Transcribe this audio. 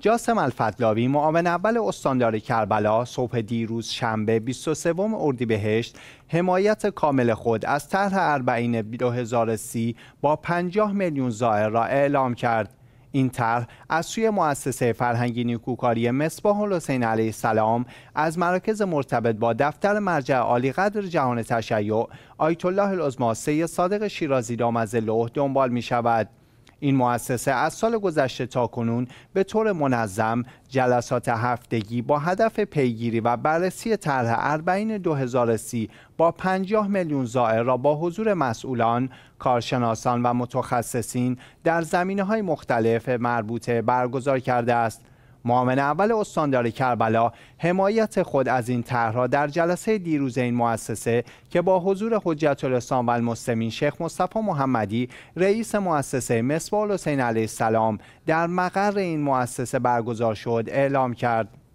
جاسم الفتلاوی، معاون اول استاندار کربلا صبح دیروز شنبه 23 اردیبهشت حمایت کامل خود از طرح اربعین 2030 با 50 میلیون زائر را اعلام کرد این طرح از سوی مؤسسه فرهنگی نیکوکاری مصباح حسین علیه السلام از مراکز مرتبط با دفتر مرجع عالی قدر جهان تشیع آیت الله العظما صادق شیرازی دامز دنبال می شود این مؤسسه از سال گذشته تا کنون به طور منظم جلسات هفتگی با هدف پیگیری و بررسی طرح اربعین 2030 با 50 میلیون زائر را با حضور مسئولان، کارشناسان و متخصصین در زمینه های مختلف مربوطه برگزار کرده است. معاون اول استاندار کربلا حمایت خود از این را در جلسه دیروز این مؤسسه که با حضور حجت الاسلام و المسلمین شیخ مصطفی محمدی رئیس مؤسسه مصباح حسین علیه السلام در مقر این مؤسسه برگزار شد اعلام کرد